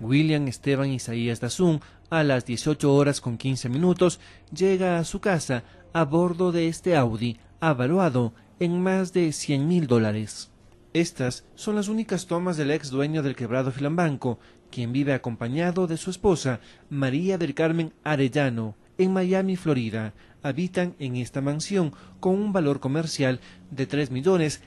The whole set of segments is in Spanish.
William Esteban Isaías Dazun, a las 18 horas con 15 minutos, llega a su casa a bordo de este Audi, avaluado en más de 100 mil dólares. Estas son las únicas tomas del ex dueño del quebrado Filambanco, quien vive acompañado de su esposa, María del Carmen Arellano, en Miami, Florida. Habitan en esta mansión con un valor comercial de millones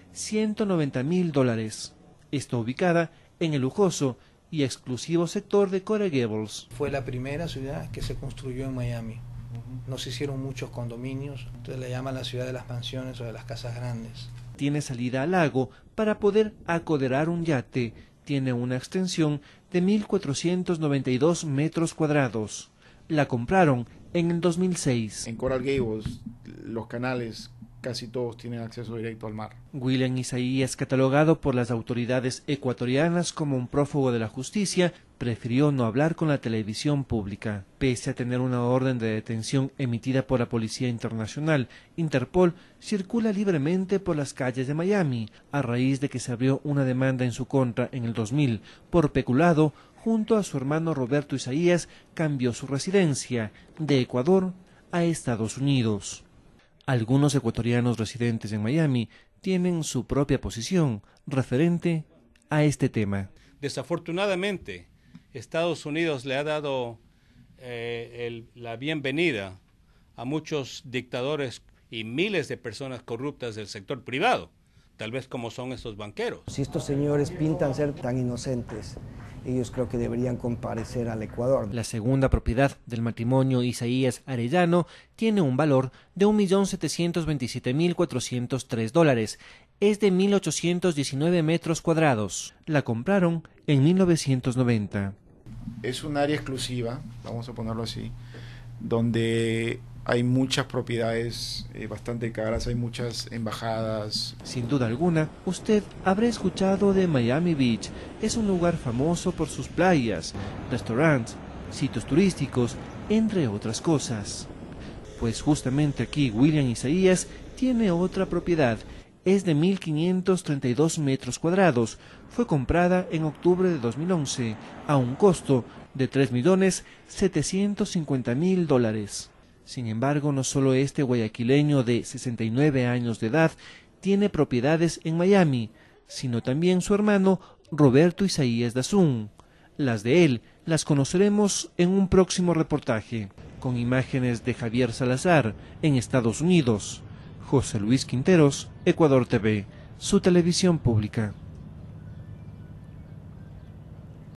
mil dólares. Está ubicada en el lujoso y exclusivo sector de Coral Gables. Fue la primera ciudad que se construyó en Miami. No se hicieron muchos condominios, entonces la llaman la ciudad de las mansiones o de las casas grandes. Tiene salida al lago para poder acoderar un yate. Tiene una extensión de 1.492 metros cuadrados. La compraron en el 2006. En Coral Gables los canales casi todos tienen acceso directo al mar. William Isaías, catalogado por las autoridades ecuatorianas como un prófugo de la justicia, prefirió no hablar con la televisión pública. Pese a tener una orden de detención emitida por la Policía Internacional, Interpol circula libremente por las calles de Miami, a raíz de que se abrió una demanda en su contra en el 2000 por peculado junto a su hermano Roberto Isaías cambió su residencia de Ecuador a Estados Unidos. Algunos ecuatorianos residentes en Miami tienen su propia posición referente a este tema. Desafortunadamente, Estados Unidos le ha dado eh, la bienvenida a muchos dictadores y miles de personas corruptas del sector privado, tal vez como son estos banqueros. Si estos señores pintan ser tan inocentes ellos creo que deberían comparecer al Ecuador. La segunda propiedad del matrimonio Isaías Arellano tiene un valor de 1.727.403 dólares. Es de 1.819 metros cuadrados. La compraron en 1990. Es un área exclusiva, vamos a ponerlo así, donde hay muchas propiedades eh, bastante caras, hay muchas embajadas. Sin duda alguna, usted habrá escuchado de Miami Beach. Es un lugar famoso por sus playas, restaurantes, sitios turísticos, entre otras cosas. Pues justamente aquí William Isaías tiene otra propiedad. Es de 1.532 metros cuadrados. Fue comprada en octubre de 2011 a un costo de 3.750.000 dólares. Sin embargo, no solo este guayaquileño de 69 años de edad tiene propiedades en Miami, sino también su hermano Roberto Isaías Dazún. Las de él las conoceremos en un próximo reportaje, con imágenes de Javier Salazar en Estados Unidos. José Luis Quinteros, Ecuador TV, su televisión pública.